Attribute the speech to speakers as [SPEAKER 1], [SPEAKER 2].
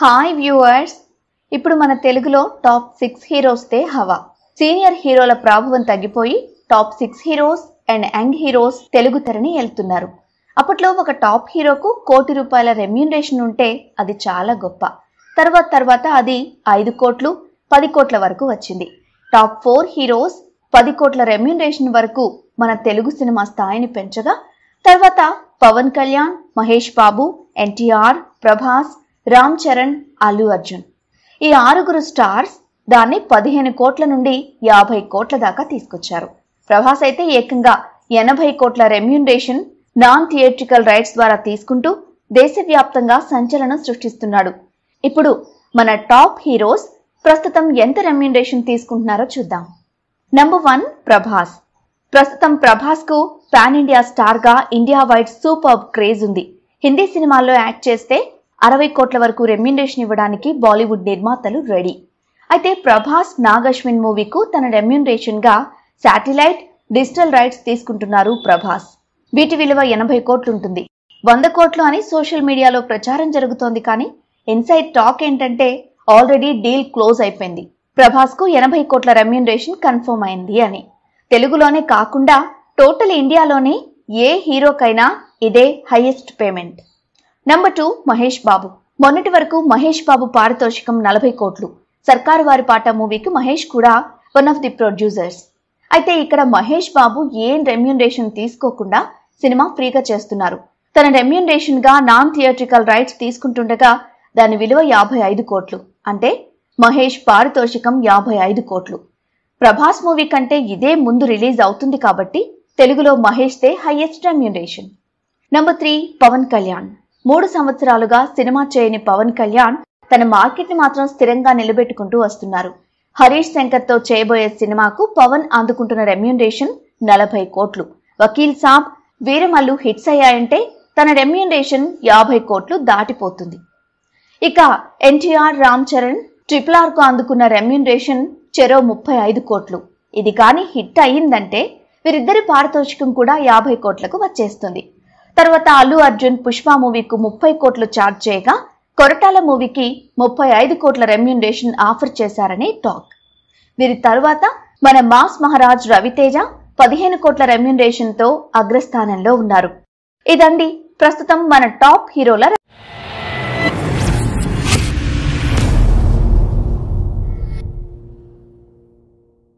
[SPEAKER 1] hi viewers ఇప్పుడు మన తెలుగులో టాప్ సిక్స్ హీరోస్తే హవా సీనియర్ హీరోల ప్రాభవం తగ్గిపోయి top six heroes and young heroes Telugu తెరని వెళ్తున్నారు అప్పట్లో ఒక టాప్ హీరోకు కోటి రూపాయల రెమ్యునరేషన్ ఉంటే అది చాలా గొప్ప తర్వాత తర్వాత అది ఐదు కోట్లు పది కోట్ల వరకు వచ్చింది టాప్ ఫోర్ హీరోస్ పది కోట్ల రెమ్యునరేషన్ వరకు మన తెలుగు సినిమా స్థాయిని పెంచగా తర్వాత పవన్ కళ్యాణ్ మహేష్ బాబు ఎన్టీఆర్ ప్రభాస్ రామ్ చరణ్ అల్లు అర్జున్ ఈ ఆరుగురు స్టార్స్ దాన్ని పదిహేను కోట్ల నుండి యాభై కోట్ల దాకా తీసుకొచ్చారు ప్రభాస్ అయితే ఏకంగా ఎనభై కోట్ల రెమ్యునరేషన్ నాన్ థియేట్రికల్ రైట్స్ ద్వారా తీసుకుంటూ దేశవ్యాప్తంగా సంచలనం సృష్టిస్తున్నాడు ఇప్పుడు మన టాప్ హీరోస్ ప్రస్తుతం ఎంత రెమ్యునరేషన్ తీసుకుంటున్నారో చూద్దాం నంబర్ వన్ ప్రభాస్ ప్రస్తుతం ప్రభాస్ కు పాన్ ఇండియా స్టార్ గా ఇండియా వైడ్ సూపర్ క్రేజ్ ఉంది హిందీ సినిమాల్లో యాక్ట్ చేస్తే అరవై కోట్ల వరకు రెమ్యునరేషన్ ఇవ్వడానికి బాలీవుడ్ నిర్మాతలు రెడీ అయితే ప్రభాస్ నాగశ్విన్ మూవీకు తన రెమ్యునరేషన్గా శాటిలైట్ డిజిటల్ రైట్స్ తీసుకుంటున్నారు ప్రభాస్ వీటి విలువ ఎనభై కోట్లు ఉంటుంది వంద కోట్లు అని సోషల్ మీడియాలో ప్రచారం జరుగుతోంది కానీ ఇన్సైడ్ టాక్ ఏంటంటే ఆల్రెడీ డీల్ క్లోజ్ అయిపోయింది ప్రభాస్కు ఎనభై కోట్ల రెమ్యునరేషన్ కన్ఫర్మ్ అయింది అని తెలుగులోనే కాకుండా టోటల్ ఇండియాలోనే ఏ హీరోకైనా ఇదే highest payment number two Mahesh Babu మొన్నటి వరకు మహేష్ బాబు పారితోషికం నలభై కోట్లు సర్కారు వారి పాట మూవీకి మహేష్ కూడా వన్ ఆఫ్ ది ప్రొడ్యూసర్స్ అయితే ఇక్కడ మహేష్ బాబు ఏం రెమ్యూనరేషన్ తీసుకోకుండా సినిమా ఫ్రీగా చేస్తున్నారు తన రెమ్యూనరేషన్ గా నాన్ థియేట్రికల్ రైట్స్ తీసుకుంటుండగా దాని విలువ యాభై ఐదు కోట్లు అంటే మహేష్ పారితోషికం యాభై ఐదు కోట్లు ప్రభాస్ మూవీ కంటే ఇదే ముందు రిలీజ్ అవుతుంది కాబట్టి తెలుగులో మహేష్ దే highest remuneration number three Pawan Kalyan మూడు సంవత్సరాలుగా సినిమా చేయని పవన్ కళ్యాణ్ తన మార్కెట్ ని మాత్రం స్థిరంగా నిలబెట్టుకుంటూ వస్తున్నారు హరీష్ శంకర్ తో చేయబోయే సినిమాకు పవన్ అందుకుంటున్న రెమ్యూనరేషన్ నలభై కోట్లు వకీల్ సాబ్ వీరమల్లు హిట్స్ అయ్యాయంటే తన రెమ్యూనరేషన్ యాభై కోట్లు దాటిపోతుంది ఇక ఎన్టీఆర్ రామ్ చరణ్ ట్రిపుల్ ఆర్కు అందుకున్న రెమ్యూనరేషన్ చెరో ముప్పై ఐదు కోట్లు ఇది కానీ హిట్ అయ్యిందంటే వీరిద్దరి పారితోషికం కూడా యాభై కోట్లకు వచ్చేస్తుంది తర్వాత అల్లు అర్జున్ పుష్ప మూవీకు ముప్పై కోట్లు ఛార్జ్ చేయగా కొరటాల మూవీకి ముప్పై ఐదు కోట్ల రెమ్యునరేషన్ ఆఫర్ చేశారని టాక్ వీరి తర్వాత మన మాస్ మహారాజ్ రవితేజ పదిహేను కోట్ల రెమ్యునరేషన్ తో అగ్రస్థానంలో ఉన్నారు ఇదండి ప్రస్తుతం మన టాప్ హీరోల